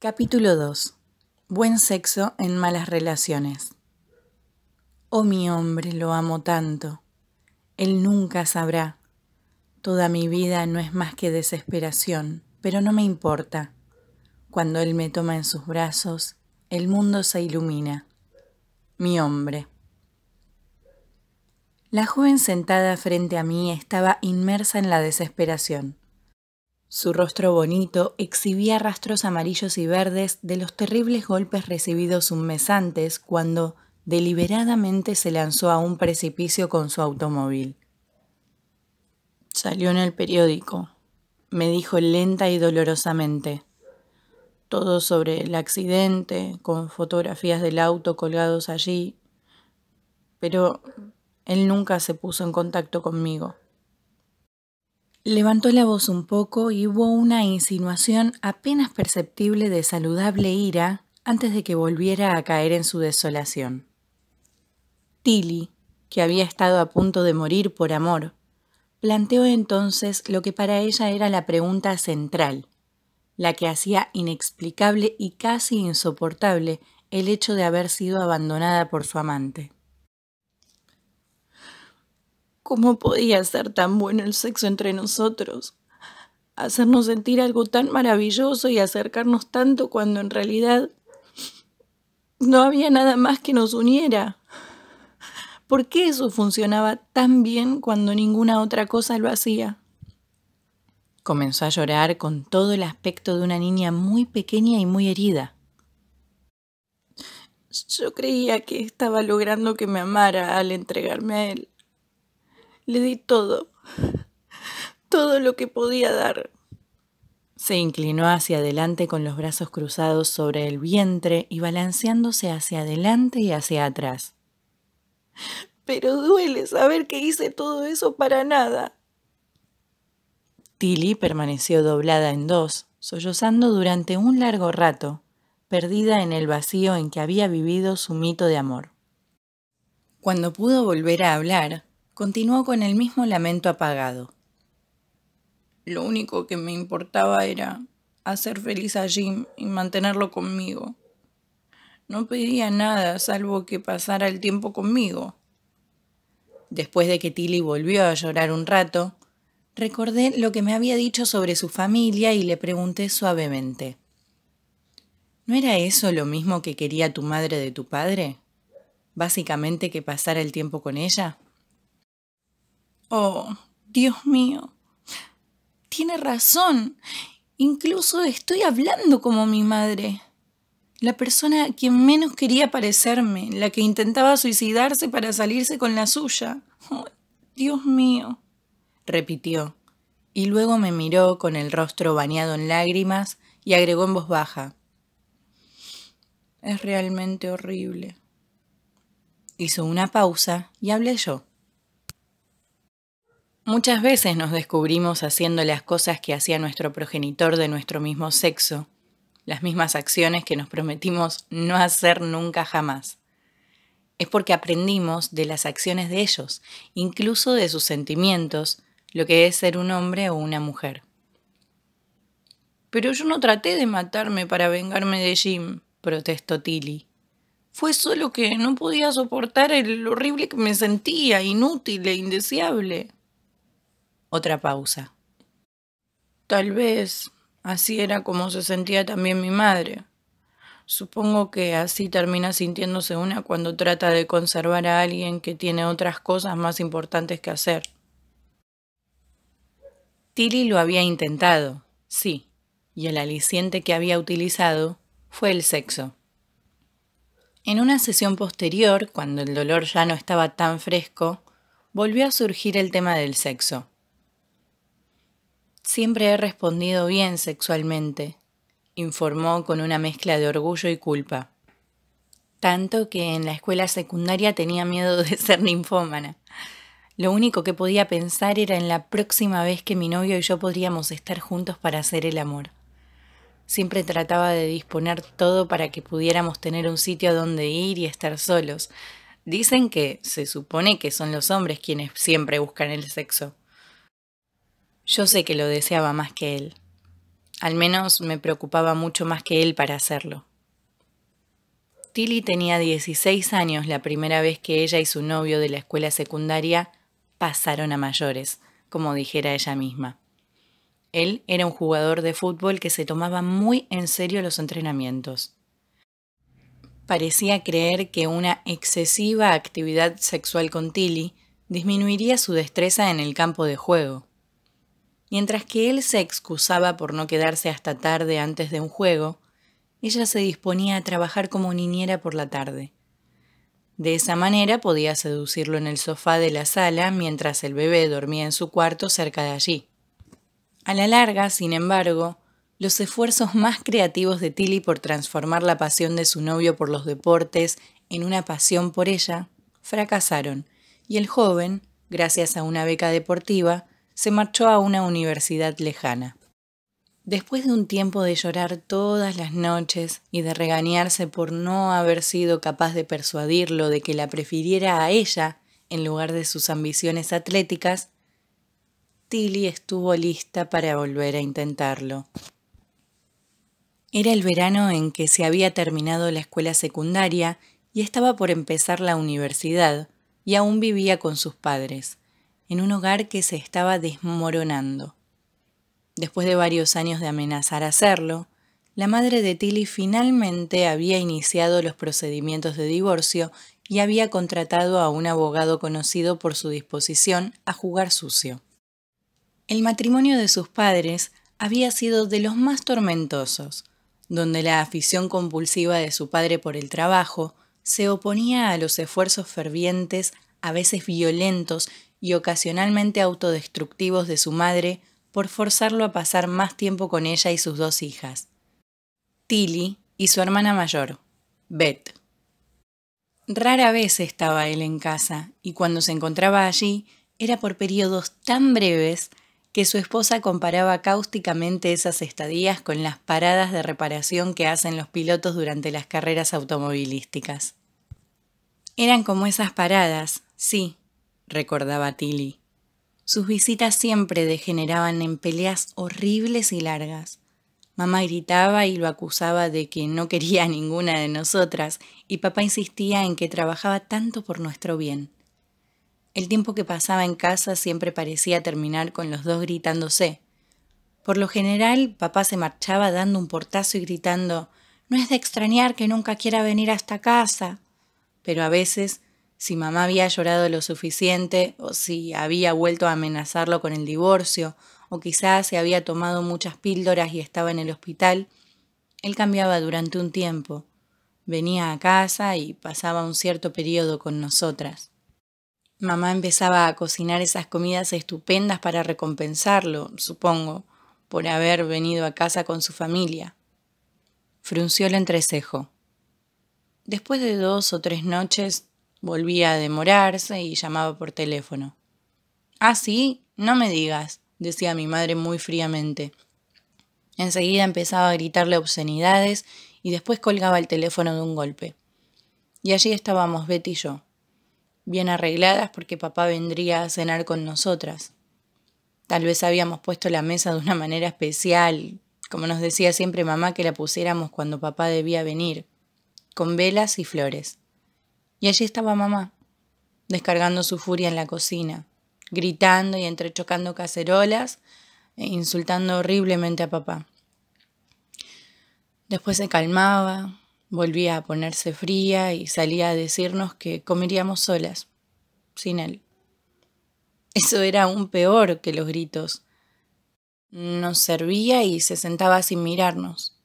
Capítulo 2. Buen sexo en malas relaciones. Oh mi hombre, lo amo tanto. Él nunca sabrá. Toda mi vida no es más que desesperación, pero no me importa. Cuando él me toma en sus brazos, el mundo se ilumina. Mi hombre. La joven sentada frente a mí estaba inmersa en la desesperación. Su rostro bonito exhibía rastros amarillos y verdes de los terribles golpes recibidos un mes antes cuando deliberadamente se lanzó a un precipicio con su automóvil. Salió en el periódico, me dijo lenta y dolorosamente. Todo sobre el accidente, con fotografías del auto colgados allí. Pero él nunca se puso en contacto conmigo. Levantó la voz un poco y hubo una insinuación apenas perceptible de saludable ira antes de que volviera a caer en su desolación. Tilly, que había estado a punto de morir por amor, planteó entonces lo que para ella era la pregunta central, la que hacía inexplicable y casi insoportable el hecho de haber sido abandonada por su amante. ¿Cómo podía ser tan bueno el sexo entre nosotros? Hacernos sentir algo tan maravilloso y acercarnos tanto cuando en realidad no había nada más que nos uniera. ¿Por qué eso funcionaba tan bien cuando ninguna otra cosa lo hacía? Comenzó a llorar con todo el aspecto de una niña muy pequeña y muy herida. Yo creía que estaba logrando que me amara al entregarme a él. Le di todo, todo lo que podía dar. Se inclinó hacia adelante con los brazos cruzados sobre el vientre y balanceándose hacia adelante y hacia atrás. Pero duele saber que hice todo eso para nada. Tilly permaneció doblada en dos, sollozando durante un largo rato, perdida en el vacío en que había vivido su mito de amor. Cuando pudo volver a hablar, Continuó con el mismo lamento apagado. Lo único que me importaba era hacer feliz a Jim y mantenerlo conmigo. No pedía nada salvo que pasara el tiempo conmigo. Después de que Tilly volvió a llorar un rato, recordé lo que me había dicho sobre su familia y le pregunté suavemente. ¿No era eso lo mismo que quería tu madre de tu padre? Básicamente que pasara el tiempo con ella. Oh, Dios mío, tiene razón. Incluso estoy hablando como mi madre. La persona a quien menos quería parecerme, la que intentaba suicidarse para salirse con la suya. Oh, Dios mío, repitió, y luego me miró con el rostro bañado en lágrimas y agregó en voz baja. Es realmente horrible. Hizo una pausa y hablé yo. Muchas veces nos descubrimos haciendo las cosas que hacía nuestro progenitor de nuestro mismo sexo, las mismas acciones que nos prometimos no hacer nunca jamás. Es porque aprendimos de las acciones de ellos, incluso de sus sentimientos, lo que es ser un hombre o una mujer. Pero yo no traté de matarme para vengarme de Jim, protestó Tilly. Fue solo que no podía soportar el horrible que me sentía, inútil e indeseable. Otra pausa. Tal vez así era como se sentía también mi madre. Supongo que así termina sintiéndose una cuando trata de conservar a alguien que tiene otras cosas más importantes que hacer. Tilly lo había intentado, sí, y el aliciente que había utilizado fue el sexo. En una sesión posterior, cuando el dolor ya no estaba tan fresco, volvió a surgir el tema del sexo. Siempre he respondido bien sexualmente, informó con una mezcla de orgullo y culpa. Tanto que en la escuela secundaria tenía miedo de ser ninfómana. Lo único que podía pensar era en la próxima vez que mi novio y yo podríamos estar juntos para hacer el amor. Siempre trataba de disponer todo para que pudiéramos tener un sitio a donde ir y estar solos. Dicen que se supone que son los hombres quienes siempre buscan el sexo. Yo sé que lo deseaba más que él. Al menos me preocupaba mucho más que él para hacerlo. Tilly tenía 16 años la primera vez que ella y su novio de la escuela secundaria pasaron a mayores, como dijera ella misma. Él era un jugador de fútbol que se tomaba muy en serio los entrenamientos. Parecía creer que una excesiva actividad sexual con Tilly disminuiría su destreza en el campo de juego. Mientras que él se excusaba por no quedarse hasta tarde antes de un juego, ella se disponía a trabajar como niñera por la tarde. De esa manera podía seducirlo en el sofá de la sala mientras el bebé dormía en su cuarto cerca de allí. A la larga, sin embargo, los esfuerzos más creativos de Tilly por transformar la pasión de su novio por los deportes en una pasión por ella fracasaron, y el joven, gracias a una beca deportiva, se marchó a una universidad lejana. Después de un tiempo de llorar todas las noches y de regañarse por no haber sido capaz de persuadirlo de que la prefiriera a ella en lugar de sus ambiciones atléticas, Tilly estuvo lista para volver a intentarlo. Era el verano en que se había terminado la escuela secundaria y estaba por empezar la universidad, y aún vivía con sus padres en un hogar que se estaba desmoronando. Después de varios años de amenazar hacerlo, la madre de Tilly finalmente había iniciado los procedimientos de divorcio y había contratado a un abogado conocido por su disposición a jugar sucio. El matrimonio de sus padres había sido de los más tormentosos, donde la afición compulsiva de su padre por el trabajo se oponía a los esfuerzos fervientes, a veces violentos y ocasionalmente autodestructivos de su madre por forzarlo a pasar más tiempo con ella y sus dos hijas, Tilly y su hermana mayor, Beth. Rara vez estaba él en casa, y cuando se encontraba allí era por periodos tan breves que su esposa comparaba cáusticamente esas estadías con las paradas de reparación que hacen los pilotos durante las carreras automovilísticas. Eran como esas paradas, sí, recordaba Tilly. Sus visitas siempre degeneraban en peleas horribles y largas. Mamá gritaba y lo acusaba de que no quería a ninguna de nosotras y papá insistía en que trabajaba tanto por nuestro bien. El tiempo que pasaba en casa siempre parecía terminar con los dos gritándose. Por lo general, papá se marchaba dando un portazo y gritando No es de extrañar que nunca quiera venir a esta casa. Pero a veces si mamá había llorado lo suficiente o si había vuelto a amenazarlo con el divorcio o quizás se había tomado muchas píldoras y estaba en el hospital, él cambiaba durante un tiempo. Venía a casa y pasaba un cierto periodo con nosotras. Mamá empezaba a cocinar esas comidas estupendas para recompensarlo, supongo, por haber venido a casa con su familia. Frunció el entrecejo. Después de dos o tres noches Volvía a demorarse y llamaba por teléfono. Ah, sí, no me digas, decía mi madre muy fríamente. Enseguida empezaba a gritarle obscenidades y después colgaba el teléfono de un golpe. Y allí estábamos Betty y yo, bien arregladas porque papá vendría a cenar con nosotras. Tal vez habíamos puesto la mesa de una manera especial, como nos decía siempre mamá que la pusiéramos cuando papá debía venir, con velas y flores. Y allí estaba mamá, descargando su furia en la cocina, gritando y entrechocando cacerolas e insultando horriblemente a papá. Después se calmaba, volvía a ponerse fría y salía a decirnos que comeríamos solas, sin él. Eso era aún peor que los gritos. Nos servía y se sentaba sin mirarnos.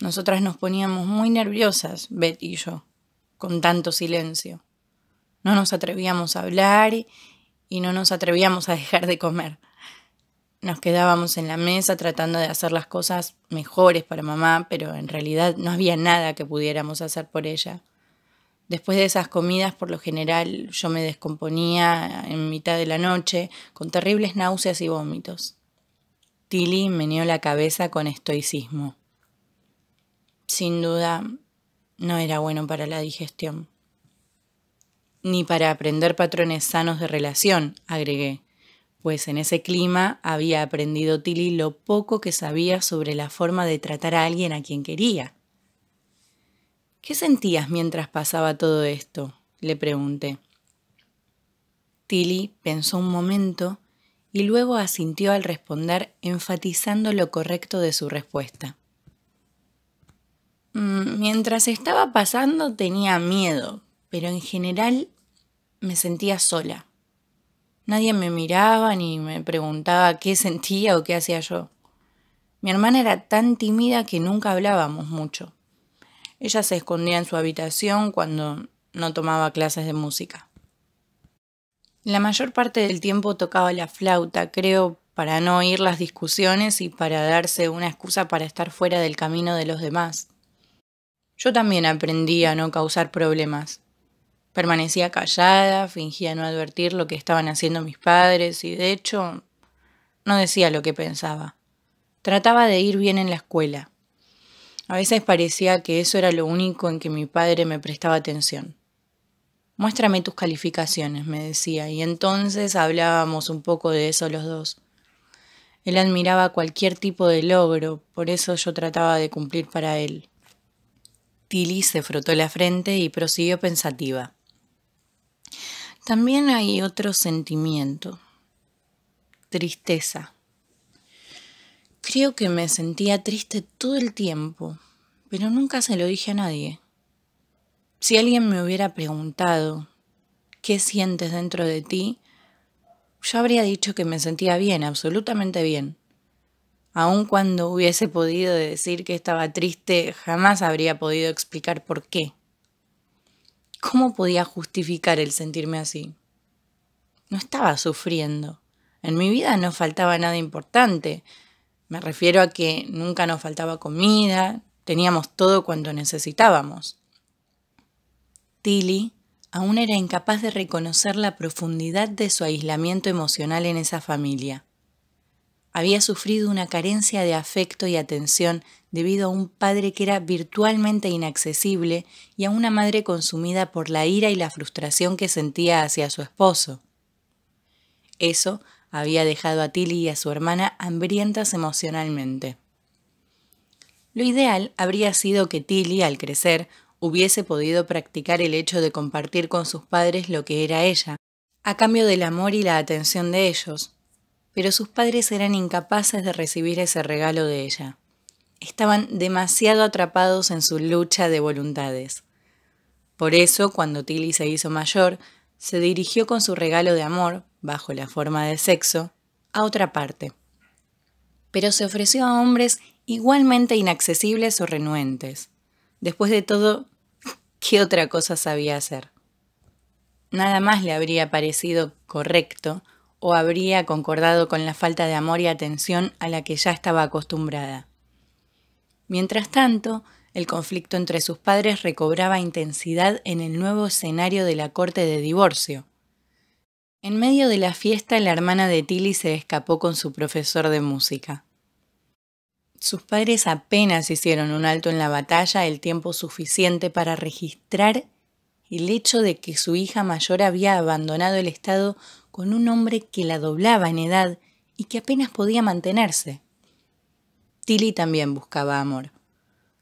Nosotras nos poníamos muy nerviosas, Beth y yo con tanto silencio. No nos atrevíamos a hablar y no nos atrevíamos a dejar de comer. Nos quedábamos en la mesa tratando de hacer las cosas mejores para mamá, pero en realidad no había nada que pudiéramos hacer por ella. Después de esas comidas, por lo general, yo me descomponía en mitad de la noche con terribles náuseas y vómitos. Tilly meneó la cabeza con estoicismo. Sin duda, no era bueno para la digestión. Ni para aprender patrones sanos de relación, agregué, pues en ese clima había aprendido Tilly lo poco que sabía sobre la forma de tratar a alguien a quien quería. ¿Qué sentías mientras pasaba todo esto? le pregunté. Tilly pensó un momento y luego asintió al responder enfatizando lo correcto de su respuesta. Mm, mientras estaba pasando tenía miedo, pero en general me sentía sola. Nadie me miraba ni me preguntaba qué sentía o qué hacía yo. Mi hermana era tan tímida que nunca hablábamos mucho. Ella se escondía en su habitación cuando no tomaba clases de música. La mayor parte del tiempo tocaba la flauta, creo, para no oír las discusiones y para darse una excusa para estar fuera del camino de los demás. Yo también aprendí a no causar problemas. Permanecía callada, fingía no advertir lo que estaban haciendo mis padres y de hecho no decía lo que pensaba. Trataba de ir bien en la escuela. A veces parecía que eso era lo único en que mi padre me prestaba atención. Muéstrame tus calificaciones, me decía, y entonces hablábamos un poco de eso los dos. Él admiraba cualquier tipo de logro, por eso yo trataba de cumplir para él. Tilly se frotó la frente y prosiguió pensativa. También hay otro sentimiento, tristeza. Creo que me sentía triste todo el tiempo, pero nunca se lo dije a nadie. Si alguien me hubiera preguntado, ¿qué sientes dentro de ti? Yo habría dicho que me sentía bien, absolutamente bien. Aun cuando hubiese podido decir que estaba triste, jamás habría podido explicar por qué. ¿Cómo podía justificar el sentirme así? No estaba sufriendo. En mi vida no faltaba nada importante. Me refiero a que nunca nos faltaba comida, teníamos todo cuanto necesitábamos. Tilly aún era incapaz de reconocer la profundidad de su aislamiento emocional en esa familia había sufrido una carencia de afecto y atención debido a un padre que era virtualmente inaccesible y a una madre consumida por la ira y la frustración que sentía hacia su esposo. Eso había dejado a Tilly y a su hermana hambrientas emocionalmente. Lo ideal habría sido que Tilly, al crecer, hubiese podido practicar el hecho de compartir con sus padres lo que era ella, a cambio del amor y la atención de ellos, pero sus padres eran incapaces de recibir ese regalo de ella. Estaban demasiado atrapados en su lucha de voluntades. Por eso, cuando Tilly se hizo mayor, se dirigió con su regalo de amor, bajo la forma de sexo, a otra parte. Pero se ofreció a hombres igualmente inaccesibles o renuentes. Después de todo, ¿qué otra cosa sabía hacer? Nada más le habría parecido correcto o habría concordado con la falta de amor y atención a la que ya estaba acostumbrada. Mientras tanto, el conflicto entre sus padres recobraba intensidad en el nuevo escenario de la corte de divorcio. En medio de la fiesta, la hermana de Tilly se escapó con su profesor de música. Sus padres apenas hicieron un alto en la batalla el tiempo suficiente para registrar el hecho de que su hija mayor había abandonado el estado con un hombre que la doblaba en edad y que apenas podía mantenerse. Tilly también buscaba amor.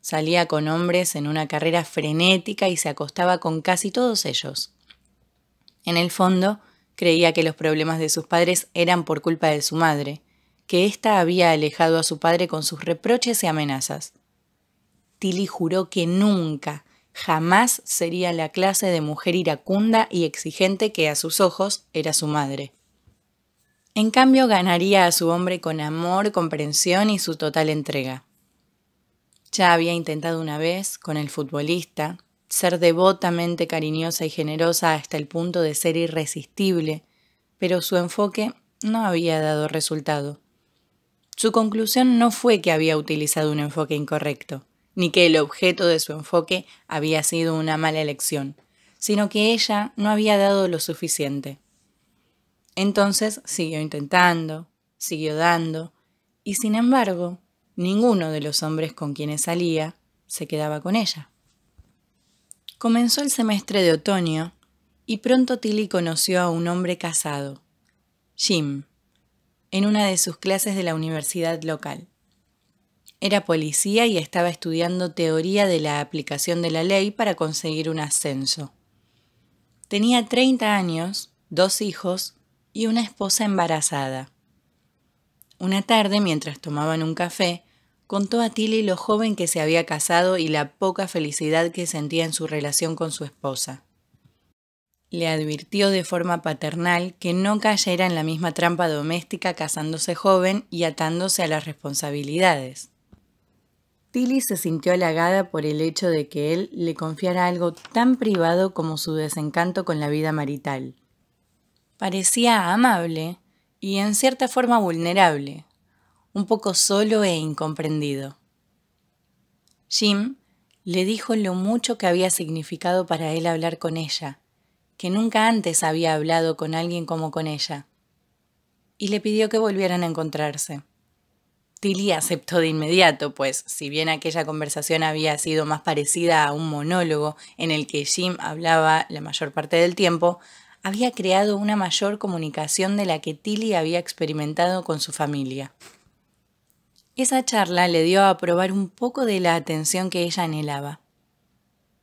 Salía con hombres en una carrera frenética y se acostaba con casi todos ellos. En el fondo, creía que los problemas de sus padres eran por culpa de su madre, que ésta había alejado a su padre con sus reproches y amenazas. Tilly juró que nunca, jamás sería la clase de mujer iracunda y exigente que a sus ojos era su madre. En cambio, ganaría a su hombre con amor, comprensión y su total entrega. Ya había intentado una vez, con el futbolista, ser devotamente cariñosa y generosa hasta el punto de ser irresistible, pero su enfoque no había dado resultado. Su conclusión no fue que había utilizado un enfoque incorrecto ni que el objeto de su enfoque había sido una mala elección, sino que ella no había dado lo suficiente. Entonces siguió intentando, siguió dando, y sin embargo, ninguno de los hombres con quienes salía se quedaba con ella. Comenzó el semestre de otoño y pronto Tilly conoció a un hombre casado, Jim, en una de sus clases de la universidad local. Era policía y estaba estudiando teoría de la aplicación de la ley para conseguir un ascenso. Tenía 30 años, dos hijos y una esposa embarazada. Una tarde, mientras tomaban un café, contó a Tilly lo joven que se había casado y la poca felicidad que sentía en su relación con su esposa. Le advirtió de forma paternal que no cayera en la misma trampa doméstica casándose joven y atándose a las responsabilidades. Tilly se sintió halagada por el hecho de que él le confiara algo tan privado como su desencanto con la vida marital. Parecía amable y en cierta forma vulnerable, un poco solo e incomprendido. Jim le dijo lo mucho que había significado para él hablar con ella, que nunca antes había hablado con alguien como con ella, y le pidió que volvieran a encontrarse. Tilly aceptó de inmediato, pues si bien aquella conversación había sido más parecida a un monólogo en el que Jim hablaba la mayor parte del tiempo, había creado una mayor comunicación de la que Tilly había experimentado con su familia. Esa charla le dio a probar un poco de la atención que ella anhelaba.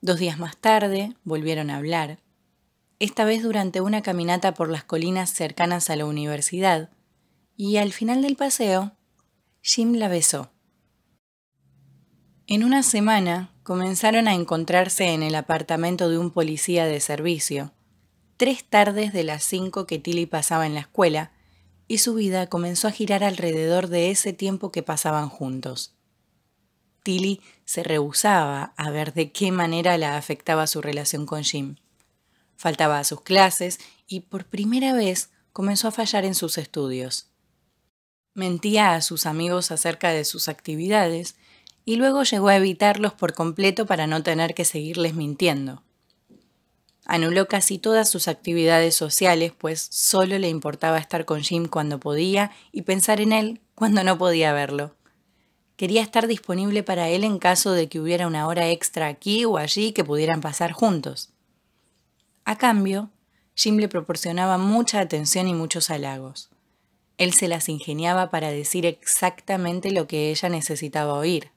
Dos días más tarde volvieron a hablar, esta vez durante una caminata por las colinas cercanas a la universidad, y al final del paseo Jim la besó. En una semana comenzaron a encontrarse en el apartamento de un policía de servicio, tres tardes de las cinco que Tilly pasaba en la escuela, y su vida comenzó a girar alrededor de ese tiempo que pasaban juntos. Tilly se rehusaba a ver de qué manera la afectaba su relación con Jim. Faltaba a sus clases y por primera vez comenzó a fallar en sus estudios mentía a sus amigos acerca de sus actividades y luego llegó a evitarlos por completo para no tener que seguirles mintiendo. Anuló casi todas sus actividades sociales, pues solo le importaba estar con Jim cuando podía y pensar en él cuando no podía verlo. Quería estar disponible para él en caso de que hubiera una hora extra aquí o allí que pudieran pasar juntos. A cambio, Jim le proporcionaba mucha atención y muchos halagos. Él se las ingeniaba para decir exactamente lo que ella necesitaba oír.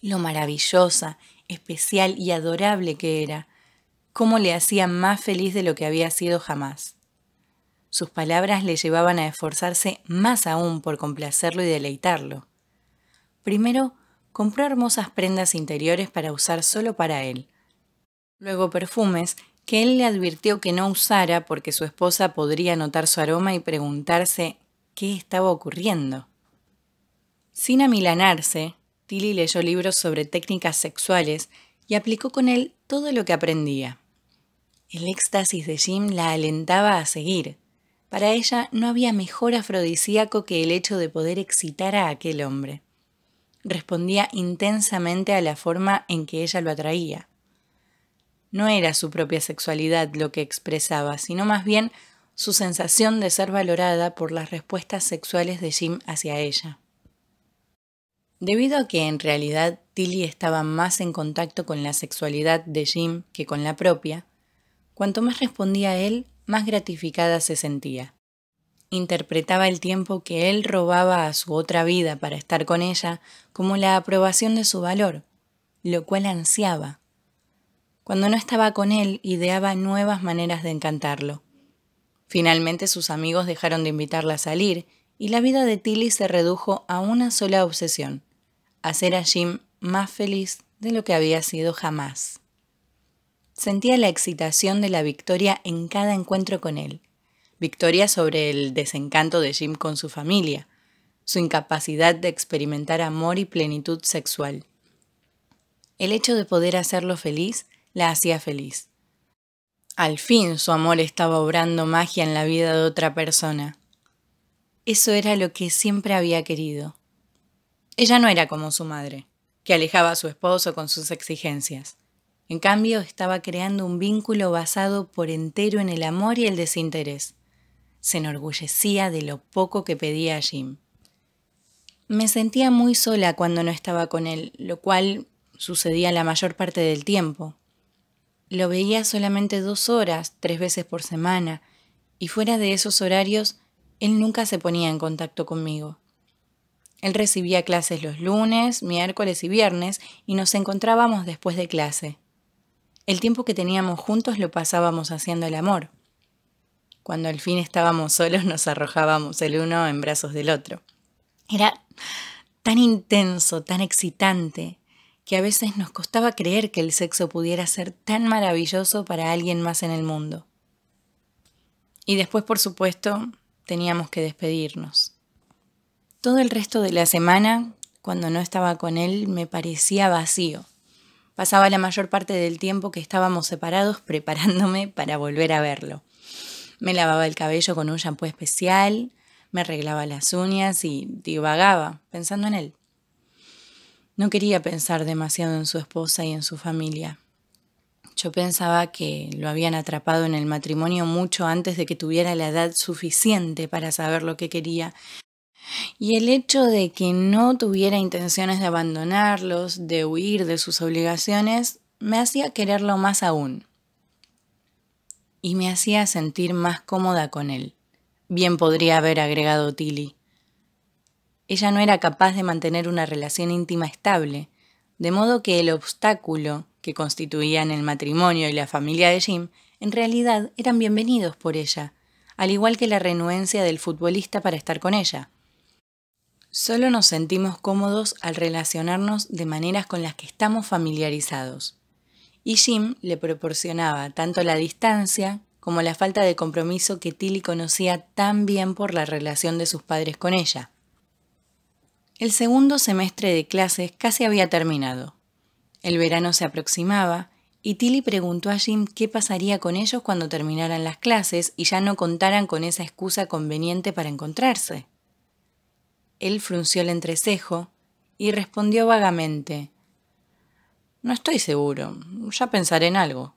Lo maravillosa, especial y adorable que era, cómo le hacía más feliz de lo que había sido jamás. Sus palabras le llevaban a esforzarse más aún por complacerlo y deleitarlo. Primero, compró hermosas prendas interiores para usar solo para él. Luego perfumes que él le advirtió que no usara porque su esposa podría notar su aroma y preguntarse qué estaba ocurriendo. Sin amilanarse, Tilly leyó libros sobre técnicas sexuales y aplicó con él todo lo que aprendía. El éxtasis de Jim la alentaba a seguir. Para ella no había mejor afrodisíaco que el hecho de poder excitar a aquel hombre. Respondía intensamente a la forma en que ella lo atraía. No era su propia sexualidad lo que expresaba, sino más bien su sensación de ser valorada por las respuestas sexuales de Jim hacia ella. Debido a que en realidad Tilly estaba más en contacto con la sexualidad de Jim que con la propia, cuanto más respondía él, más gratificada se sentía. Interpretaba el tiempo que él robaba a su otra vida para estar con ella como la aprobación de su valor, lo cual ansiaba. Cuando no estaba con él, ideaba nuevas maneras de encantarlo. Finalmente sus amigos dejaron de invitarla a salir y la vida de Tilly se redujo a una sola obsesión, hacer a Jim más feliz de lo que había sido jamás. Sentía la excitación de la victoria en cada encuentro con él, victoria sobre el desencanto de Jim con su familia, su incapacidad de experimentar amor y plenitud sexual. El hecho de poder hacerlo feliz la hacía feliz. Al fin su amor estaba obrando magia en la vida de otra persona. Eso era lo que siempre había querido. Ella no era como su madre, que alejaba a su esposo con sus exigencias. En cambio, estaba creando un vínculo basado por entero en el amor y el desinterés. Se enorgullecía de lo poco que pedía a Jim. Me sentía muy sola cuando no estaba con él, lo cual sucedía la mayor parte del tiempo lo veía solamente dos horas, tres veces por semana, y fuera de esos horarios, él nunca se ponía en contacto conmigo. Él recibía clases los lunes, miércoles y viernes y nos encontrábamos después de clase. El tiempo que teníamos juntos lo pasábamos haciendo el amor. Cuando al fin estábamos solos nos arrojábamos el uno en brazos del otro. Era tan intenso, tan excitante que a veces nos costaba creer que el sexo pudiera ser tan maravilloso para alguien más en el mundo. Y después, por supuesto, teníamos que despedirnos. Todo el resto de la semana, cuando no estaba con él, me parecía vacío. Pasaba la mayor parte del tiempo que estábamos separados preparándome para volver a verlo. Me lavaba el cabello con un champú especial, me arreglaba las uñas y divagaba pensando en él. No quería pensar demasiado en su esposa y en su familia. Yo pensaba que lo habían atrapado en el matrimonio mucho antes de que tuviera la edad suficiente para saber lo que quería. Y el hecho de que no tuviera intenciones de abandonarlos, de huir de sus obligaciones, me hacía quererlo más aún. Y me hacía sentir más cómoda con él. Bien podría haber agregado Tilly ella no era capaz de mantener una relación íntima estable, de modo que el obstáculo que constituían el matrimonio y la familia de Jim en realidad eran bienvenidos por ella, al igual que la renuencia del futbolista para estar con ella. Solo nos sentimos cómodos al relacionarnos de maneras con las que estamos familiarizados. Y Jim le proporcionaba tanto la distancia como la falta de compromiso que Tilly conocía tan bien por la relación de sus padres con ella. El segundo semestre de clases casi había terminado. El verano se aproximaba y Tilly preguntó a Jim qué pasaría con ellos cuando terminaran las clases y ya no contaran con esa excusa conveniente para encontrarse. Él frunció el entrecejo y respondió vagamente No estoy seguro, ya pensaré en algo.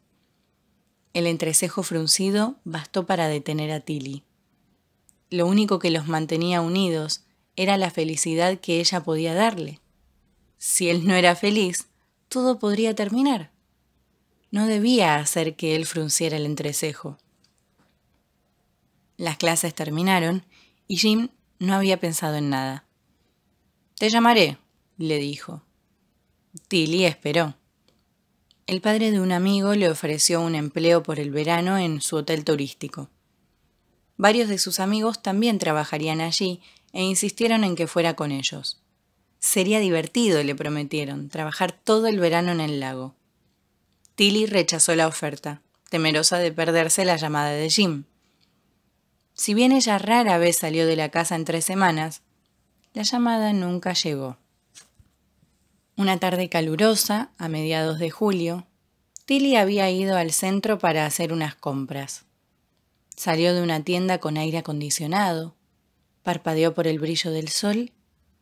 El entrecejo fruncido bastó para detener a Tilly. Lo único que los mantenía unidos era la felicidad que ella podía darle. Si él no era feliz, todo podría terminar. No debía hacer que él frunciera el entrecejo. Las clases terminaron y Jim no había pensado en nada. Te llamaré, le dijo. Tilly esperó. El padre de un amigo le ofreció un empleo por el verano en su hotel turístico. Varios de sus amigos también trabajarían allí e insistieron en que fuera con ellos. Sería divertido, le prometieron, trabajar todo el verano en el lago. Tilly rechazó la oferta, temerosa de perderse la llamada de Jim. Si bien ella rara vez salió de la casa en tres semanas, la llamada nunca llegó. Una tarde calurosa, a mediados de julio, Tilly había ido al centro para hacer unas compras. Salió de una tienda con aire acondicionado, parpadeó por el brillo del sol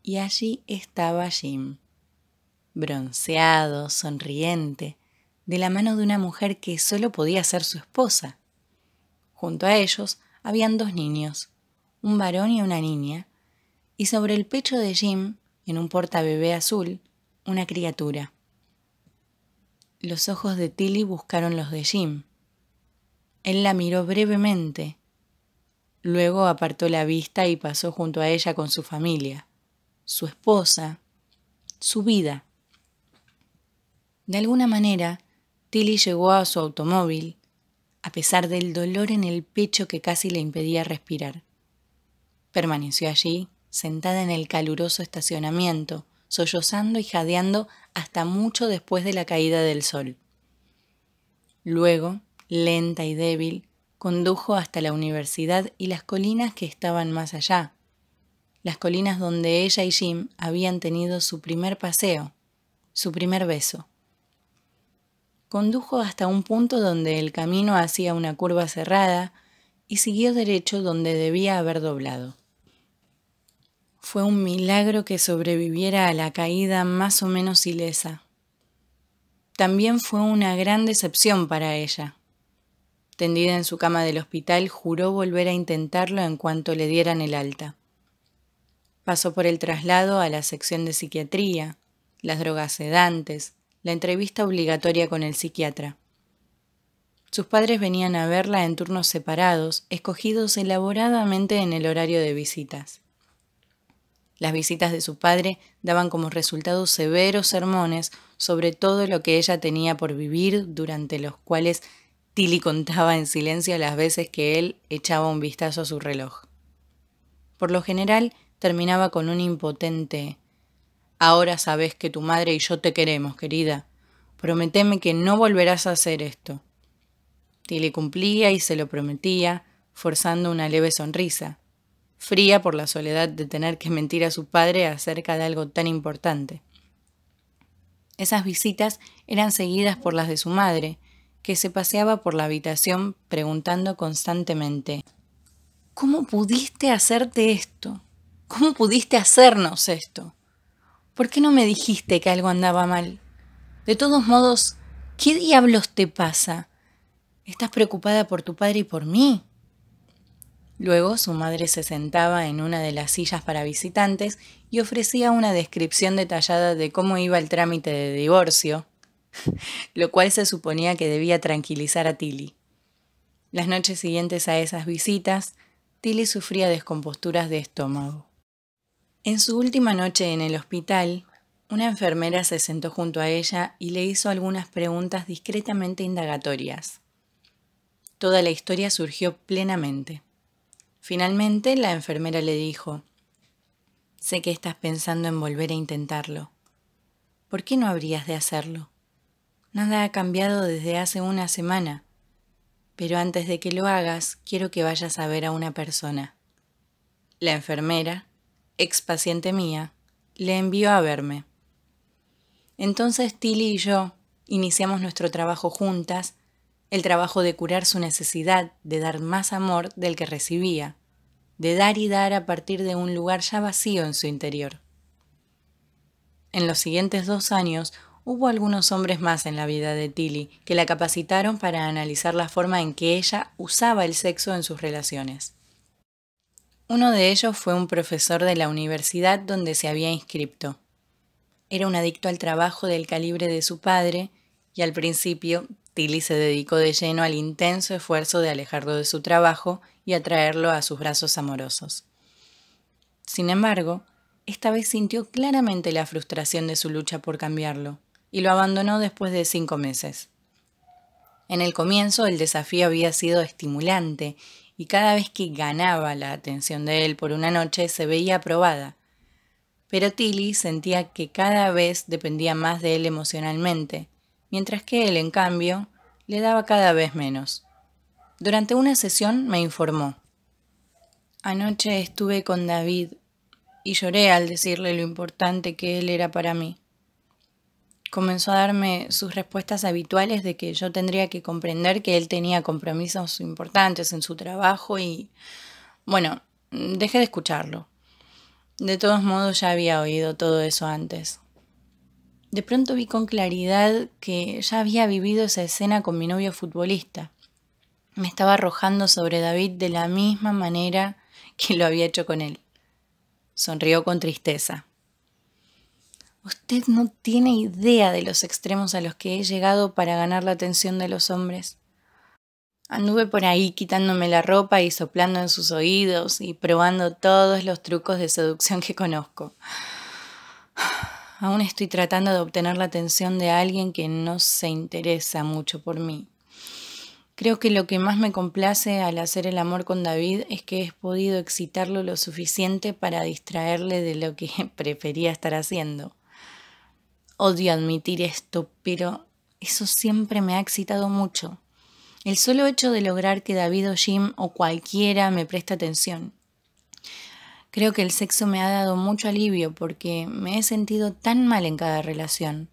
y allí estaba Jim, bronceado, sonriente, de la mano de una mujer que solo podía ser su esposa. Junto a ellos habían dos niños, un varón y una niña, y sobre el pecho de Jim, en un portabebé azul, una criatura. Los ojos de Tilly buscaron los de Jim. Él la miró brevemente. Luego apartó la vista y pasó junto a ella con su familia, su esposa, su vida. De alguna manera, Tilly llegó a su automóvil, a pesar del dolor en el pecho que casi le impedía respirar. Permaneció allí, sentada en el caluroso estacionamiento, sollozando y jadeando hasta mucho después de la caída del sol. Luego, lenta y débil, condujo hasta la universidad y las colinas que estaban más allá, las colinas donde ella y Jim habían tenido su primer paseo, su primer beso. Condujo hasta un punto donde el camino hacía una curva cerrada y siguió derecho donde debía haber doblado. Fue un milagro que sobreviviera a la caída más o menos ilesa. También fue una gran decepción para ella tendida en su cama del hospital, juró volver a intentarlo en cuanto le dieran el alta. Pasó por el traslado a la sección de psiquiatría, las drogas sedantes, la entrevista obligatoria con el psiquiatra. Sus padres venían a verla en turnos separados, escogidos elaboradamente en el horario de visitas. Las visitas de su padre daban como resultado severos sermones sobre todo lo que ella tenía por vivir, durante los cuales Tilly contaba en silencio las veces que él echaba un vistazo a su reloj. Por lo general, terminaba con un impotente Ahora sabes que tu madre y yo te queremos, querida. Prometeme que no volverás a hacer esto. Tilly cumplía y se lo prometía, forzando una leve sonrisa, fría por la soledad de tener que mentir a su padre acerca de algo tan importante. Esas visitas eran seguidas por las de su madre, que se paseaba por la habitación preguntando constantemente, ¿Cómo pudiste hacerte esto? ¿Cómo pudiste hacernos esto? ¿Por qué no me dijiste que algo andaba mal? De todos modos, ¿qué diablos te pasa? ¿Estás preocupada por tu padre y por mí? Luego su madre se sentaba en una de las sillas para visitantes y ofrecía una descripción detallada de cómo iba el trámite de divorcio, lo cual se suponía que debía tranquilizar a Tilly. Las noches siguientes a esas visitas, Tilly sufría descomposturas de estómago. En su última noche en el hospital, una enfermera se sentó junto a ella y le hizo algunas preguntas discretamente indagatorias. Toda la historia surgió plenamente. Finalmente, la enfermera le dijo, Sé que estás pensando en volver a intentarlo. ¿Por qué no habrías de hacerlo? Nada ha cambiado desde hace una semana, pero antes de que lo hagas quiero que vayas a ver a una persona. La enfermera, ex paciente mía, le envió a verme. Entonces Tilly y yo iniciamos nuestro trabajo juntas, el trabajo de curar su necesidad de dar más amor del que recibía, de dar y dar a partir de un lugar ya vacío en su interior. En los siguientes dos años Hubo algunos hombres más en la vida de Tilly que la capacitaron para analizar la forma en que ella usaba el sexo en sus relaciones. Uno de ellos fue un profesor de la universidad donde se había inscripto. Era un adicto al trabajo del calibre de su padre y al principio Tilly se dedicó de lleno al intenso esfuerzo de alejarlo de su trabajo y atraerlo a sus brazos amorosos. Sin embargo, esta vez sintió claramente la frustración de su lucha por cambiarlo y lo abandonó después de cinco meses. En el comienzo el desafío había sido estimulante y cada vez que ganaba la atención de él por una noche se veía aprobada. Pero Tilly sentía que cada vez dependía más de él emocionalmente, mientras que él, en cambio, le daba cada vez menos. Durante una sesión me informó. Anoche estuve con David y lloré al decirle lo importante que él era para mí comenzó a darme sus respuestas habituales de que yo tendría que comprender que él tenía compromisos importantes en su trabajo y, bueno, dejé de escucharlo. De todos modos ya había oído todo eso antes. De pronto vi con claridad que ya había vivido esa escena con mi novio futbolista. Me estaba arrojando sobre David de la misma manera que lo había hecho con él. Sonrió con tristeza. Usted no tiene idea de los extremos a los que he llegado para ganar la atención de los hombres. Anduve por ahí quitándome la ropa y soplando en sus oídos y probando todos los trucos de seducción que conozco. Aún estoy tratando de obtener la atención de alguien que no se interesa mucho por mí. Creo que lo que más me complace al hacer el amor con David es que he podido excitarlo lo suficiente para distraerle de lo que prefería estar haciendo odio admitir esto, pero eso siempre me ha excitado mucho. El solo hecho de lograr que David o Jim o cualquiera me preste atención. Creo que el sexo me ha dado mucho alivio porque me he sentido tan mal en cada relación.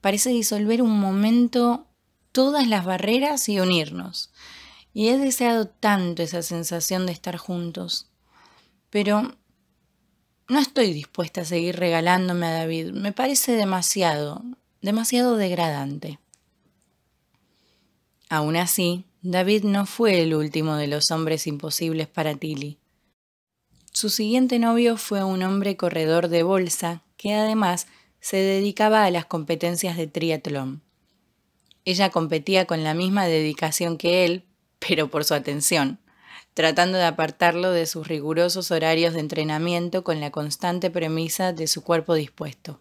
Parece disolver un momento todas las barreras y unirnos. Y he deseado tanto esa sensación de estar juntos. Pero no estoy dispuesta a seguir regalándome a David. Me parece demasiado, demasiado degradante. Aún así, David no fue el último de los hombres imposibles para Tilly. Su siguiente novio fue un hombre corredor de bolsa que además se dedicaba a las competencias de triatlón. Ella competía con la misma dedicación que él, pero por su atención tratando de apartarlo de sus rigurosos horarios de entrenamiento con la constante premisa de su cuerpo dispuesto.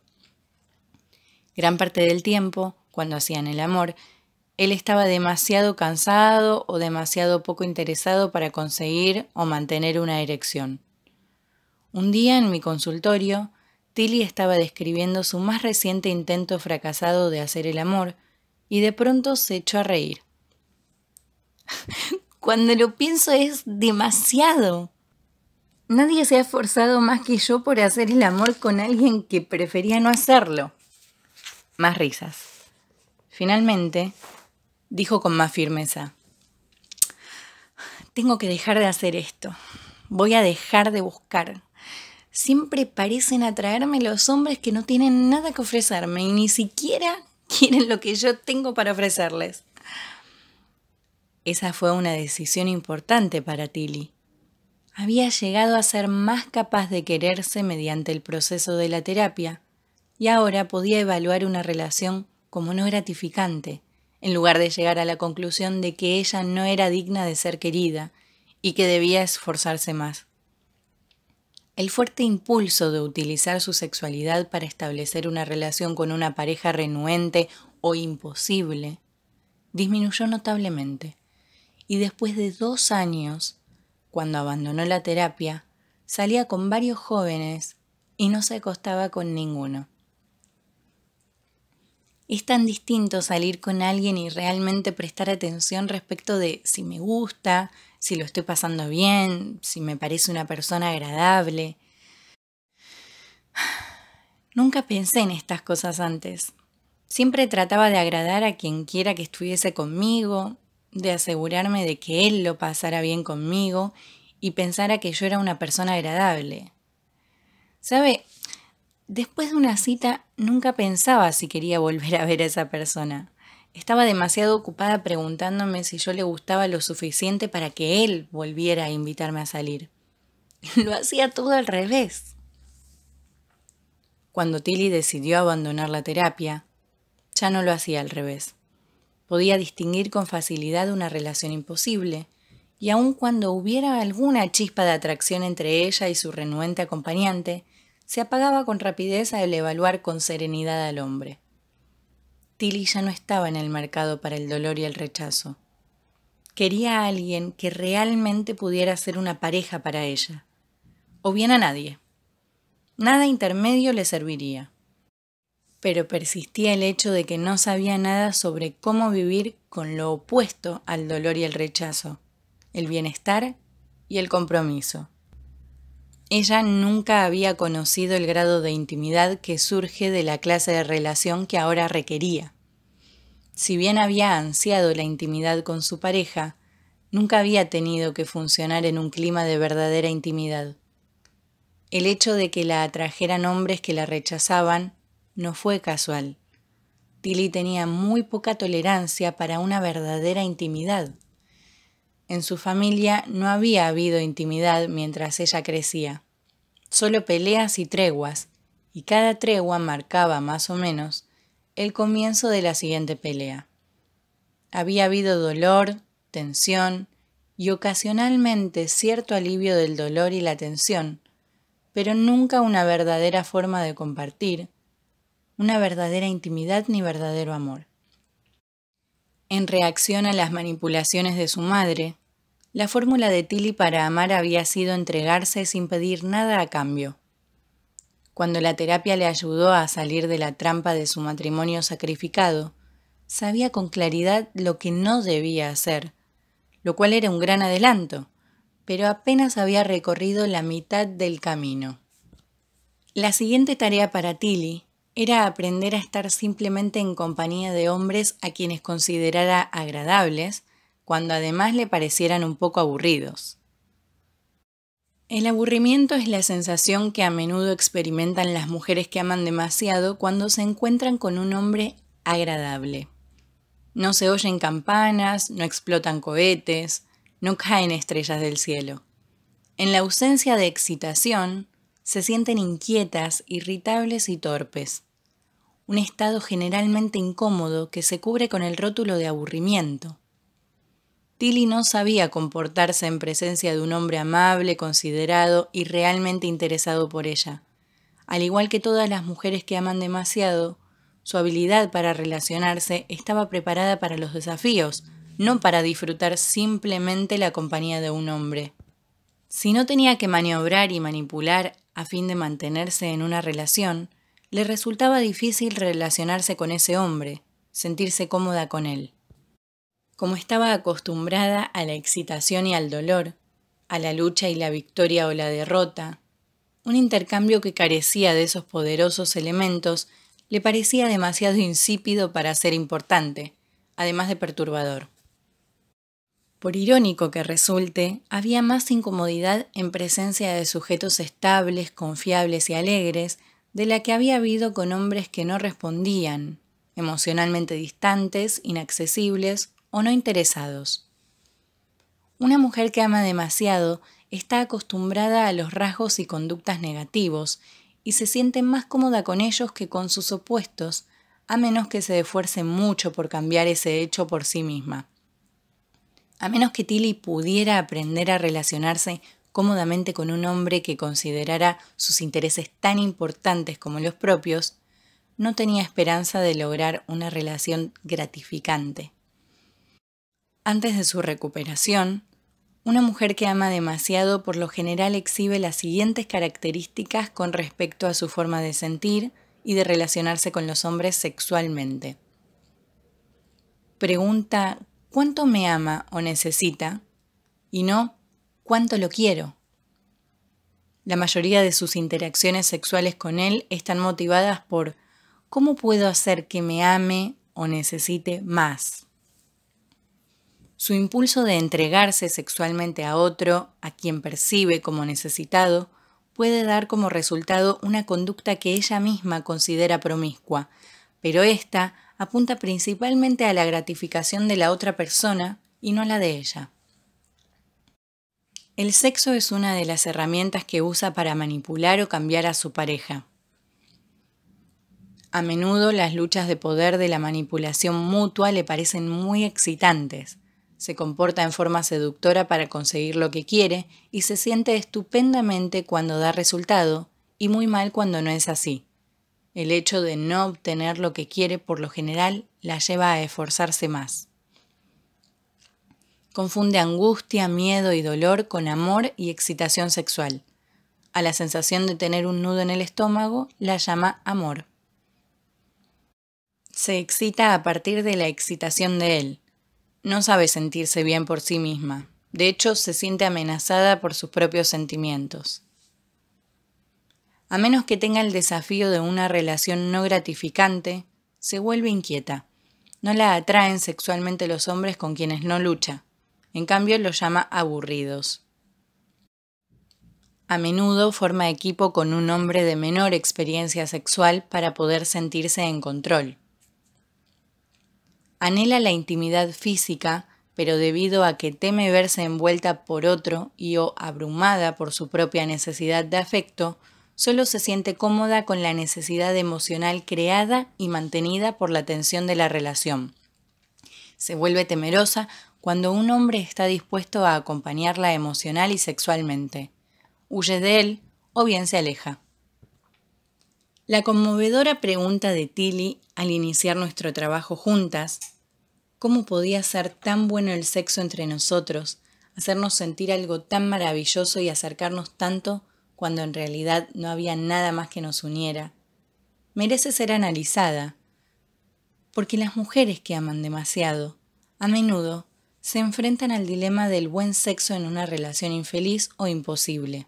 Gran parte del tiempo, cuando hacían el amor, él estaba demasiado cansado o demasiado poco interesado para conseguir o mantener una erección. Un día en mi consultorio, Tilly estaba describiendo su más reciente intento fracasado de hacer el amor y de pronto se echó a reír. Cuando lo pienso es demasiado. Nadie se ha esforzado más que yo por hacer el amor con alguien que prefería no hacerlo. Más risas. Finalmente, dijo con más firmeza, tengo que dejar de hacer esto. Voy a dejar de buscar. Siempre parecen atraerme los hombres que no tienen nada que ofrecerme y ni siquiera quieren lo que yo tengo para ofrecerles. Esa fue una decisión importante para Tilly. Había llegado a ser más capaz de quererse mediante el proceso de la terapia y ahora podía evaluar una relación como no gratificante, en lugar de llegar a la conclusión de que ella no era digna de ser querida y que debía esforzarse más. El fuerte impulso de utilizar su sexualidad para establecer una relación con una pareja renuente o imposible disminuyó notablemente y después de dos años, cuando abandonó la terapia, salía con varios jóvenes y no se acostaba con ninguno. Es tan distinto salir con alguien y realmente prestar atención respecto de si me gusta, si lo estoy pasando bien, si me parece una persona agradable. Nunca pensé en estas cosas antes. Siempre trataba de agradar a quien quiera que estuviese conmigo, de asegurarme de que él lo pasara bien conmigo y pensara que yo era una persona agradable. ¿Sabe? Después de una cita nunca pensaba si quería volver a ver a esa persona. Estaba demasiado ocupada preguntándome si yo le gustaba lo suficiente para que él volviera a invitarme a salir. Lo hacía todo al revés. Cuando Tilly decidió abandonar la terapia, ya no lo hacía al revés. Podía distinguir con facilidad una relación imposible, y aun cuando hubiera alguna chispa de atracción entre ella y su renuente acompañante, se apagaba con rapidez al evaluar con serenidad al hombre. Tilly ya no estaba en el mercado para el dolor y el rechazo. Quería a alguien que realmente pudiera ser una pareja para ella, o bien a nadie. Nada intermedio le serviría pero persistía el hecho de que no sabía nada sobre cómo vivir con lo opuesto al dolor y el rechazo, el bienestar y el compromiso. Ella nunca había conocido el grado de intimidad que surge de la clase de relación que ahora requería. Si bien había ansiado la intimidad con su pareja, nunca había tenido que funcionar en un clima de verdadera intimidad. El hecho de que la atrajeran hombres que la rechazaban no fue casual. Tilly tenía muy poca tolerancia para una verdadera intimidad. En su familia no había habido intimidad mientras ella crecía, solo peleas y treguas, y cada tregua marcaba más o menos el comienzo de la siguiente pelea. Había habido dolor, tensión y ocasionalmente cierto alivio del dolor y la tensión, pero nunca una verdadera forma de compartir una verdadera intimidad ni verdadero amor. En reacción a las manipulaciones de su madre, la fórmula de Tilly para amar había sido entregarse sin pedir nada a cambio. Cuando la terapia le ayudó a salir de la trampa de su matrimonio sacrificado, sabía con claridad lo que no debía hacer, lo cual era un gran adelanto, pero apenas había recorrido la mitad del camino. La siguiente tarea para Tilly era aprender a estar simplemente en compañía de hombres a quienes considerara agradables, cuando además le parecieran un poco aburridos. El aburrimiento es la sensación que a menudo experimentan las mujeres que aman demasiado cuando se encuentran con un hombre agradable. No se oyen campanas, no explotan cohetes, no caen estrellas del cielo. En la ausencia de excitación, se sienten inquietas, irritables y torpes. Un estado generalmente incómodo que se cubre con el rótulo de aburrimiento. Tilly no sabía comportarse en presencia de un hombre amable, considerado y realmente interesado por ella. Al igual que todas las mujeres que aman demasiado, su habilidad para relacionarse estaba preparada para los desafíos, no para disfrutar simplemente la compañía de un hombre. Si no tenía que maniobrar y manipular a fin de mantenerse en una relación, le resultaba difícil relacionarse con ese hombre, sentirse cómoda con él. Como estaba acostumbrada a la excitación y al dolor, a la lucha y la victoria o la derrota, un intercambio que carecía de esos poderosos elementos le parecía demasiado insípido para ser importante, además de perturbador. Por irónico que resulte, había más incomodidad en presencia de sujetos estables, confiables y alegres de la que había habido con hombres que no respondían, emocionalmente distantes, inaccesibles o no interesados. Una mujer que ama demasiado está acostumbrada a los rasgos y conductas negativos y se siente más cómoda con ellos que con sus opuestos, a menos que se esfuerce mucho por cambiar ese hecho por sí misma. A menos que Tilly pudiera aprender a relacionarse cómodamente con un hombre que considerara sus intereses tan importantes como los propios, no tenía esperanza de lograr una relación gratificante. Antes de su recuperación, una mujer que ama demasiado por lo general exhibe las siguientes características con respecto a su forma de sentir y de relacionarse con los hombres sexualmente. Pregunta cuánto me ama o necesita y no cuánto lo quiero. La mayoría de sus interacciones sexuales con él están motivadas por cómo puedo hacer que me ame o necesite más. Su impulso de entregarse sexualmente a otro, a quien percibe como necesitado, puede dar como resultado una conducta que ella misma considera promiscua, pero esta apunta principalmente a la gratificación de la otra persona y no a la de ella. El sexo es una de las herramientas que usa para manipular o cambiar a su pareja. A menudo las luchas de poder de la manipulación mutua le parecen muy excitantes. Se comporta en forma seductora para conseguir lo que quiere y se siente estupendamente cuando da resultado y muy mal cuando no es así. El hecho de no obtener lo que quiere por lo general la lleva a esforzarse más. Confunde angustia, miedo y dolor con amor y excitación sexual. A la sensación de tener un nudo en el estómago la llama amor. Se excita a partir de la excitación de él. No sabe sentirse bien por sí misma. De hecho, se siente amenazada por sus propios sentimientos a menos que tenga el desafío de una relación no gratificante, se vuelve inquieta. No la atraen sexualmente los hombres con quienes no lucha. En cambio, los llama aburridos. A menudo forma equipo con un hombre de menor experiencia sexual para poder sentirse en control. Anhela la intimidad física, pero debido a que teme verse envuelta por otro y o abrumada por su propia necesidad de afecto, solo se siente cómoda con la necesidad emocional creada y mantenida por la tensión de la relación. Se vuelve temerosa cuando un hombre está dispuesto a acompañarla emocional y sexualmente. Huye de él o bien se aleja. La conmovedora pregunta de Tilly al iniciar nuestro trabajo juntas, ¿cómo podía ser tan bueno el sexo entre nosotros, hacernos sentir algo tan maravilloso y acercarnos tanto cuando en realidad no había nada más que nos uniera, merece ser analizada, porque las mujeres que aman demasiado, a menudo, se enfrentan al dilema del buen sexo en una relación infeliz o imposible.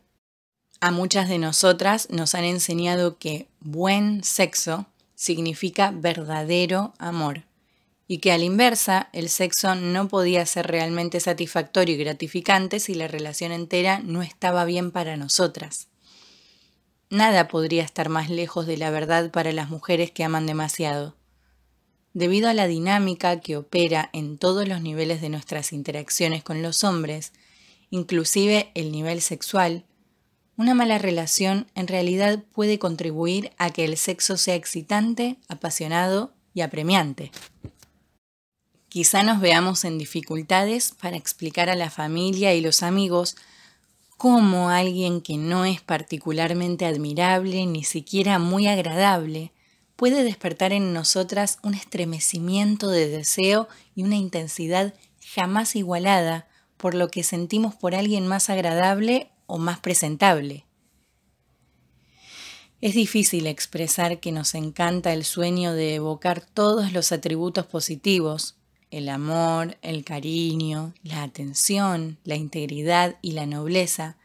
A muchas de nosotras nos han enseñado que buen sexo significa verdadero amor y que a la inversa el sexo no podía ser realmente satisfactorio y gratificante si la relación entera no estaba bien para nosotras. Nada podría estar más lejos de la verdad para las mujeres que aman demasiado. Debido a la dinámica que opera en todos los niveles de nuestras interacciones con los hombres, inclusive el nivel sexual, una mala relación en realidad puede contribuir a que el sexo sea excitante, apasionado y apremiante. Quizá nos veamos en dificultades para explicar a la familia y los amigos cómo alguien que no es particularmente admirable, ni siquiera muy agradable, puede despertar en nosotras un estremecimiento de deseo y una intensidad jamás igualada por lo que sentimos por alguien más agradable o más presentable. Es difícil expresar que nos encanta el sueño de evocar todos los atributos positivos, el amor, el cariño, la atención, la integridad y la nobleza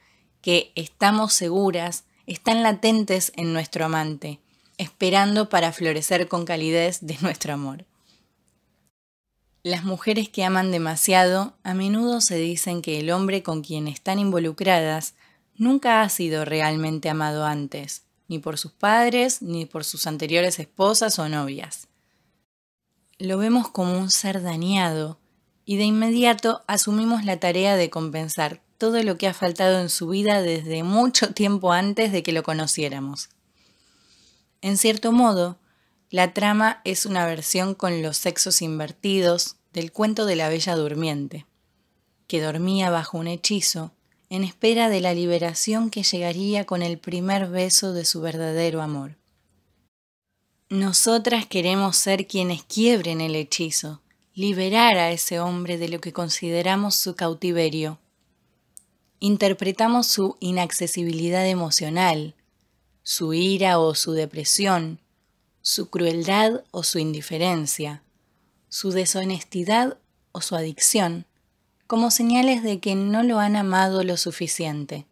que estamos seguras están latentes en nuestro amante, esperando para florecer con calidez de nuestro amor. Las mujeres que aman demasiado a menudo se dicen que el hombre con quien están involucradas nunca ha sido realmente amado antes, ni por sus padres, ni por sus anteriores esposas o novias lo vemos como un ser dañado y de inmediato asumimos la tarea de compensar todo lo que ha faltado en su vida desde mucho tiempo antes de que lo conociéramos. En cierto modo, la trama es una versión con los sexos invertidos del cuento de la Bella Durmiente, que dormía bajo un hechizo en espera de la liberación que llegaría con el primer beso de su verdadero amor. Nosotras queremos ser quienes quiebren el hechizo, liberar a ese hombre de lo que consideramos su cautiverio. Interpretamos su inaccesibilidad emocional, su ira o su depresión, su crueldad o su indiferencia, su deshonestidad o su adicción, como señales de que no lo han amado lo suficiente.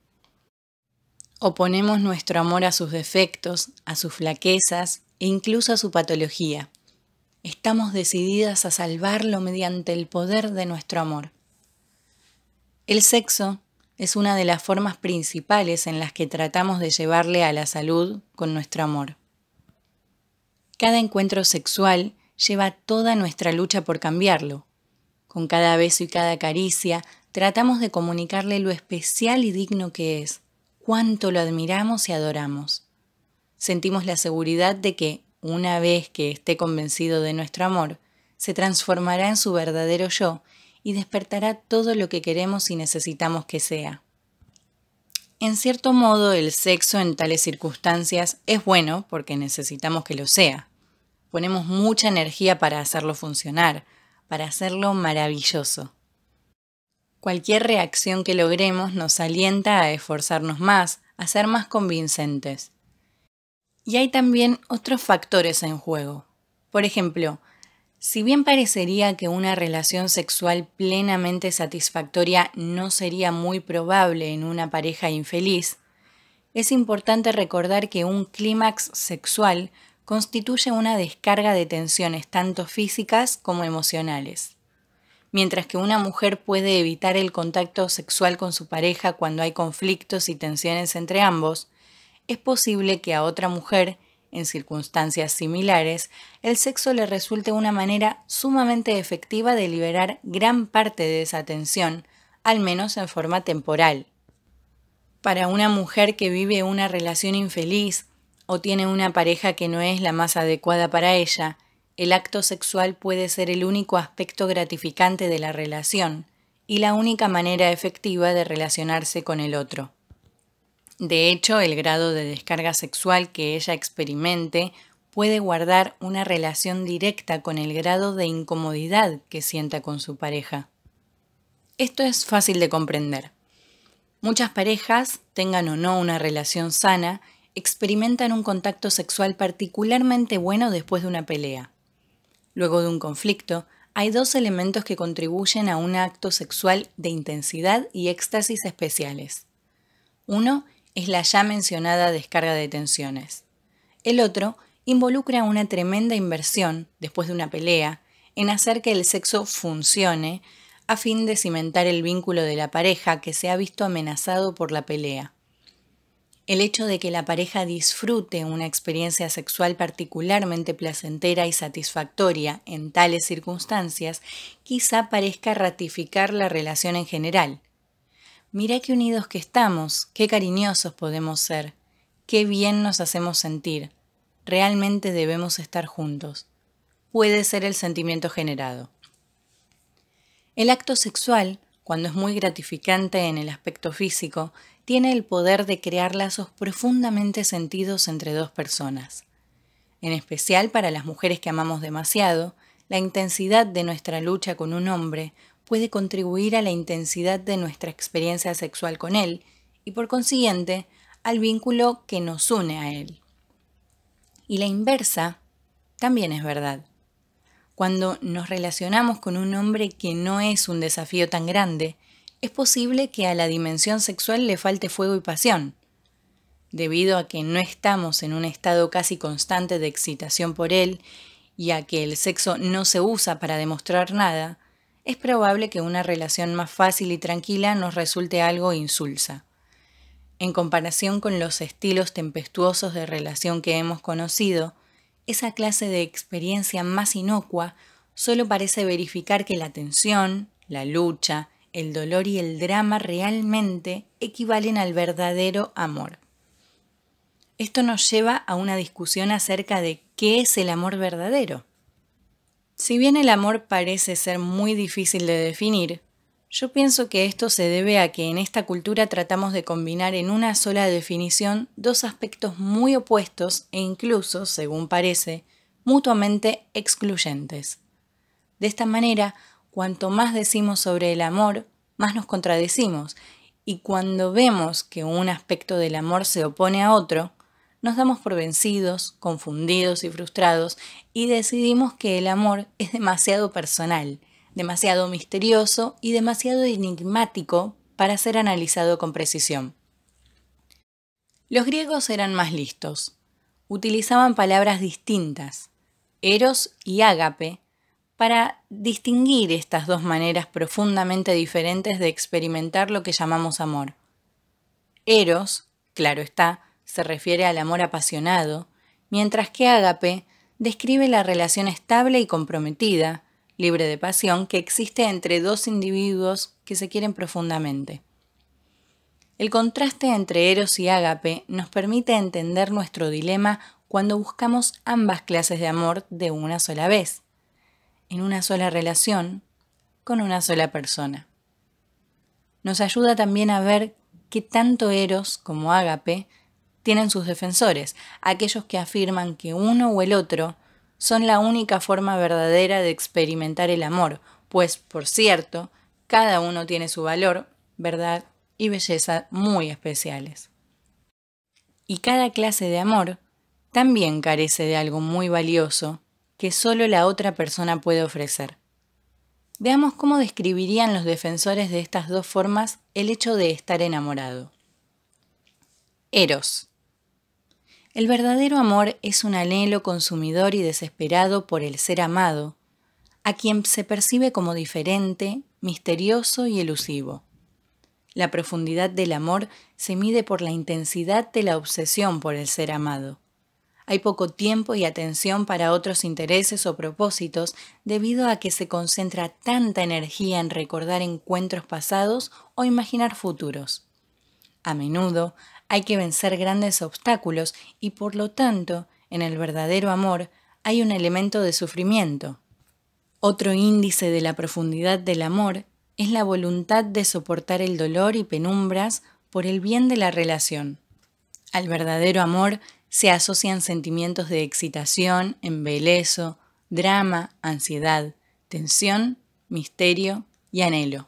Oponemos nuestro amor a sus defectos, a sus flaquezas, e incluso a su patología. Estamos decididas a salvarlo mediante el poder de nuestro amor. El sexo es una de las formas principales en las que tratamos de llevarle a la salud con nuestro amor. Cada encuentro sexual lleva toda nuestra lucha por cambiarlo. Con cada beso y cada caricia tratamos de comunicarle lo especial y digno que es, cuánto lo admiramos y adoramos sentimos la seguridad de que, una vez que esté convencido de nuestro amor, se transformará en su verdadero yo y despertará todo lo que queremos y necesitamos que sea. En cierto modo, el sexo en tales circunstancias es bueno porque necesitamos que lo sea. Ponemos mucha energía para hacerlo funcionar, para hacerlo maravilloso. Cualquier reacción que logremos nos alienta a esforzarnos más, a ser más convincentes. Y hay también otros factores en juego. Por ejemplo, si bien parecería que una relación sexual plenamente satisfactoria no sería muy probable en una pareja infeliz, es importante recordar que un clímax sexual constituye una descarga de tensiones tanto físicas como emocionales. Mientras que una mujer puede evitar el contacto sexual con su pareja cuando hay conflictos y tensiones entre ambos, es posible que a otra mujer, en circunstancias similares, el sexo le resulte una manera sumamente efectiva de liberar gran parte de esa tensión, al menos en forma temporal. Para una mujer que vive una relación infeliz o tiene una pareja que no es la más adecuada para ella, el acto sexual puede ser el único aspecto gratificante de la relación y la única manera efectiva de relacionarse con el otro. De hecho, el grado de descarga sexual que ella experimente puede guardar una relación directa con el grado de incomodidad que sienta con su pareja. Esto es fácil de comprender. Muchas parejas, tengan o no una relación sana, experimentan un contacto sexual particularmente bueno después de una pelea. Luego de un conflicto, hay dos elementos que contribuyen a un acto sexual de intensidad y éxtasis especiales. Uno es la ya mencionada descarga de tensiones. El otro involucra una tremenda inversión, después de una pelea, en hacer que el sexo funcione a fin de cimentar el vínculo de la pareja que se ha visto amenazado por la pelea. El hecho de que la pareja disfrute una experiencia sexual particularmente placentera y satisfactoria en tales circunstancias quizá parezca ratificar la relación en general, Mirá qué unidos que estamos, qué cariñosos podemos ser, qué bien nos hacemos sentir. Realmente debemos estar juntos. Puede ser el sentimiento generado. El acto sexual, cuando es muy gratificante en el aspecto físico, tiene el poder de crear lazos profundamente sentidos entre dos personas. En especial para las mujeres que amamos demasiado, la intensidad de nuestra lucha con un hombre puede contribuir a la intensidad de nuestra experiencia sexual con Él y por consiguiente al vínculo que nos une a Él. Y la inversa también es verdad. Cuando nos relacionamos con un hombre que no es un desafío tan grande, es posible que a la dimensión sexual le falte fuego y pasión. Debido a que no estamos en un estado casi constante de excitación por él y a que el sexo no se usa para demostrar nada, es probable que una relación más fácil y tranquila nos resulte algo insulsa. En comparación con los estilos tempestuosos de relación que hemos conocido, esa clase de experiencia más inocua solo parece verificar que la tensión, la lucha, el dolor y el drama realmente equivalen al verdadero amor. Esto nos lleva a una discusión acerca de qué es el amor verdadero. Si bien el amor parece ser muy difícil de definir, yo pienso que esto se debe a que en esta cultura tratamos de combinar en una sola definición dos aspectos muy opuestos e incluso, según parece, mutuamente excluyentes. De esta manera, cuanto más decimos sobre el amor, más nos contradecimos, y cuando vemos que un aspecto del amor se opone a otro, nos damos por vencidos, confundidos y frustrados y decidimos que el amor es demasiado personal, demasiado misterioso y demasiado enigmático para ser analizado con precisión. Los griegos eran más listos. Utilizaban palabras distintas, eros y ágape, para distinguir estas dos maneras profundamente diferentes de experimentar lo que llamamos amor. Eros, claro está, se refiere al amor apasionado, mientras que ágape describe la relación estable y comprometida, libre de pasión, que existe entre dos individuos que se quieren profundamente. El contraste entre Eros y Ágape nos permite entender nuestro dilema cuando buscamos ambas clases de amor de una sola vez, en una sola relación, con una sola persona. Nos ayuda también a ver que tanto Eros como Ágape tienen sus defensores, aquellos que afirman que uno o el otro son la única forma verdadera de experimentar el amor, pues, por cierto, cada uno tiene su valor, verdad y belleza muy especiales. Y cada clase de amor también carece de algo muy valioso que solo la otra persona puede ofrecer. Veamos cómo describirían los defensores de estas dos formas el hecho de estar enamorado. Eros. El verdadero amor es un anhelo consumidor y desesperado por el ser amado, a quien se percibe como diferente, misterioso y elusivo. La profundidad del amor se mide por la intensidad de la obsesión por el ser amado. Hay poco tiempo y atención para otros intereses o propósitos debido a que se concentra tanta energía en recordar encuentros pasados o imaginar futuros. A menudo hay que vencer grandes obstáculos y por lo tanto, en el verdadero amor, hay un elemento de sufrimiento. Otro índice de la profundidad del amor es la voluntad de soportar el dolor y penumbras por el bien de la relación. Al verdadero amor se asocian sentimientos de excitación, embeleso, drama, ansiedad, tensión, misterio y anhelo.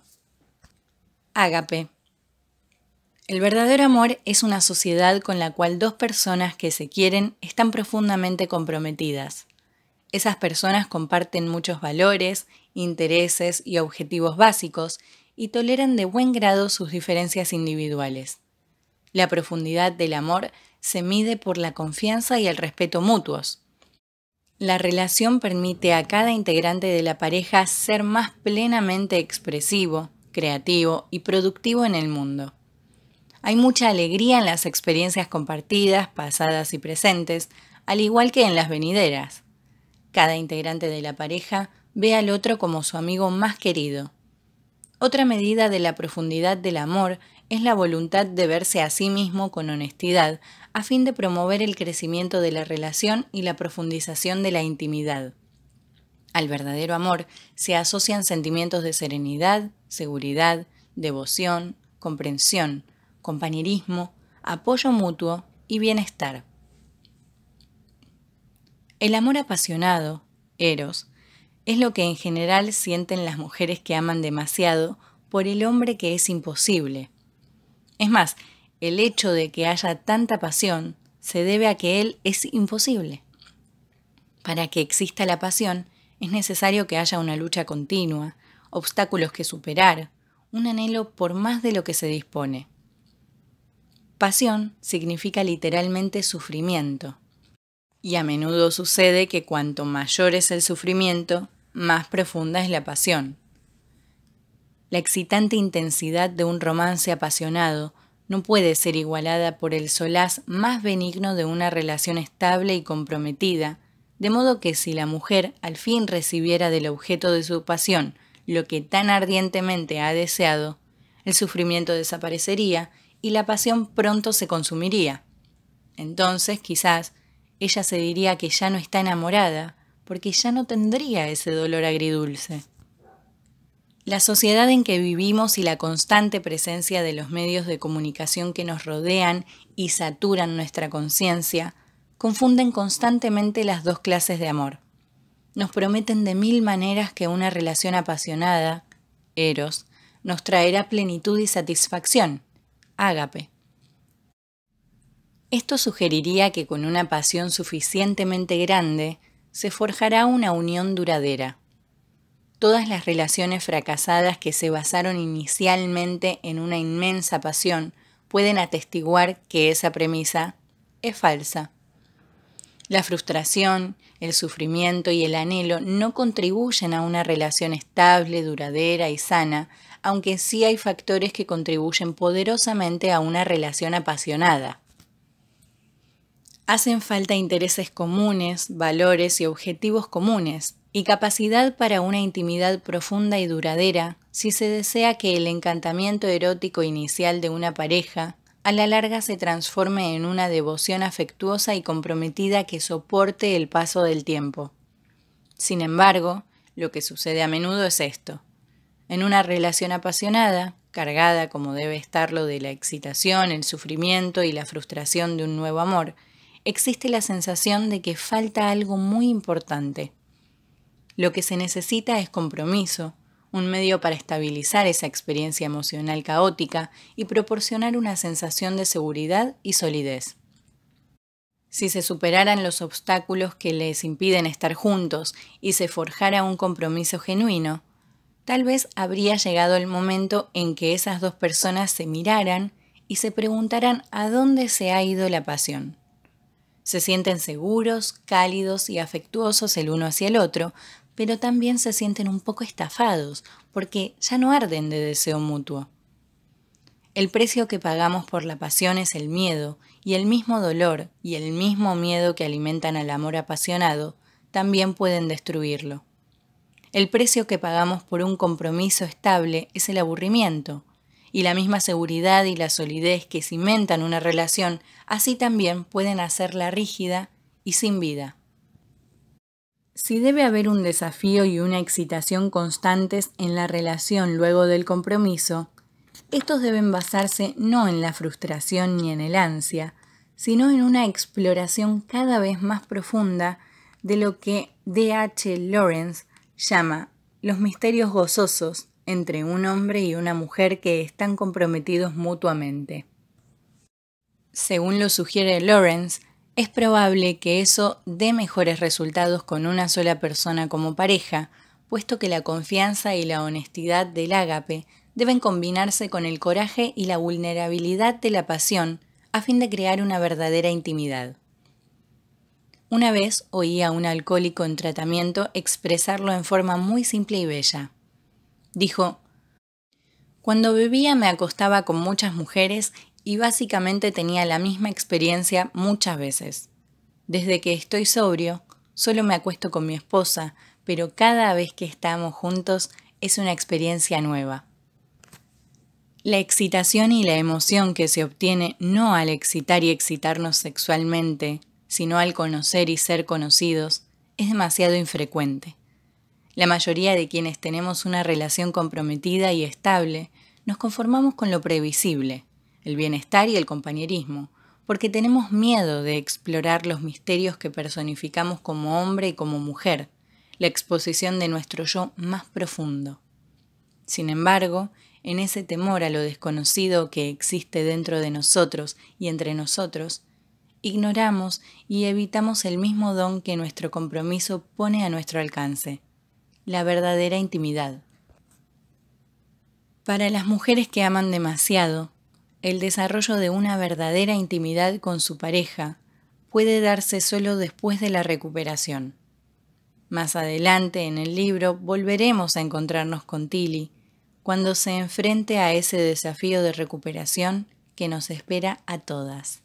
Ágape el verdadero amor es una sociedad con la cual dos personas que se quieren están profundamente comprometidas. Esas personas comparten muchos valores, intereses y objetivos básicos y toleran de buen grado sus diferencias individuales. La profundidad del amor se mide por la confianza y el respeto mutuos. La relación permite a cada integrante de la pareja ser más plenamente expresivo, creativo y productivo en el mundo. Hay mucha alegría en las experiencias compartidas, pasadas y presentes, al igual que en las venideras. Cada integrante de la pareja ve al otro como su amigo más querido. Otra medida de la profundidad del amor es la voluntad de verse a sí mismo con honestidad, a fin de promover el crecimiento de la relación y la profundización de la intimidad. Al verdadero amor se asocian sentimientos de serenidad, seguridad, devoción, comprensión, compañerismo, apoyo mutuo y bienestar. El amor apasionado, eros, es lo que en general sienten las mujeres que aman demasiado por el hombre que es imposible. Es más, el hecho de que haya tanta pasión se debe a que él es imposible. Para que exista la pasión, es necesario que haya una lucha continua, obstáculos que superar, un anhelo por más de lo que se dispone. Pasión significa literalmente sufrimiento. Y a menudo sucede que cuanto mayor es el sufrimiento, más profunda es la pasión. La excitante intensidad de un romance apasionado no puede ser igualada por el solaz más benigno de una relación estable y comprometida, de modo que si la mujer al fin recibiera del objeto de su pasión lo que tan ardientemente ha deseado, el sufrimiento desaparecería y la pasión pronto se consumiría. Entonces, quizás, ella se diría que ya no está enamorada, porque ya no tendría ese dolor agridulce. La sociedad en que vivimos y la constante presencia de los medios de comunicación que nos rodean y saturan nuestra conciencia confunden constantemente las dos clases de amor. Nos prometen de mil maneras que una relación apasionada, eros, nos traerá plenitud y satisfacción, Ágape. Esto sugeriría que con una pasión suficientemente grande se forjará una unión duradera. Todas las relaciones fracasadas que se basaron inicialmente en una inmensa pasión pueden atestiguar que esa premisa es falsa. La frustración, el sufrimiento y el anhelo no contribuyen a una relación estable, duradera y sana, aunque sí hay factores que contribuyen poderosamente a una relación apasionada. Hacen falta intereses comunes, valores y objetivos comunes, y capacidad para una intimidad profunda y duradera si se desea que el encantamiento erótico inicial de una pareja a la larga se transforme en una devoción afectuosa y comprometida que soporte el paso del tiempo. Sin embargo, lo que sucede a menudo es esto. En una relación apasionada, cargada como debe estarlo de la excitación, el sufrimiento y la frustración de un nuevo amor, existe la sensación de que falta algo muy importante. Lo que se necesita es compromiso, un medio para estabilizar esa experiencia emocional caótica y proporcionar una sensación de seguridad y solidez. Si se superaran los obstáculos que les impiden estar juntos y se forjara un compromiso genuino, Tal vez habría llegado el momento en que esas dos personas se miraran y se preguntaran a dónde se ha ido la pasión. Se sienten seguros, cálidos y afectuosos el uno hacia el otro, pero también se sienten un poco estafados porque ya no arden de deseo mutuo. El precio que pagamos por la pasión es el miedo, y el mismo dolor y el mismo miedo que alimentan al amor apasionado también pueden destruirlo. El precio que pagamos por un compromiso estable es el aburrimiento, y la misma seguridad y la solidez que cimentan una relación, así también pueden hacerla rígida y sin vida. Si debe haber un desafío y una excitación constantes en la relación luego del compromiso, estos deben basarse no en la frustración ni en el ansia, sino en una exploración cada vez más profunda de lo que D.H. Lawrence llama Los misterios gozosos entre un hombre y una mujer que están comprometidos mutuamente. Según lo sugiere Lawrence, es probable que eso dé mejores resultados con una sola persona como pareja, puesto que la confianza y la honestidad del ágape deben combinarse con el coraje y la vulnerabilidad de la pasión a fin de crear una verdadera intimidad. Una vez oí a un alcohólico en tratamiento expresarlo en forma muy simple y bella. Dijo, Cuando bebía me acostaba con muchas mujeres y básicamente tenía la misma experiencia muchas veces. Desde que estoy sobrio, solo me acuesto con mi esposa, pero cada vez que estamos juntos es una experiencia nueva. La excitación y la emoción que se obtiene no al excitar y excitarnos sexualmente, sino al conocer y ser conocidos, es demasiado infrecuente. La mayoría de quienes tenemos una relación comprometida y estable nos conformamos con lo previsible, el bienestar y el compañerismo, porque tenemos miedo de explorar los misterios que personificamos como hombre y como mujer, la exposición de nuestro yo más profundo. Sin embargo, en ese temor a lo desconocido que existe dentro de nosotros y entre nosotros, ignoramos y evitamos el mismo don que nuestro compromiso pone a nuestro alcance, la verdadera intimidad. Para las mujeres que aman demasiado, el desarrollo de una verdadera intimidad con su pareja puede darse solo después de la recuperación. Más adelante en el libro volveremos a encontrarnos con Tilly cuando se enfrente a ese desafío de recuperación que nos espera a todas.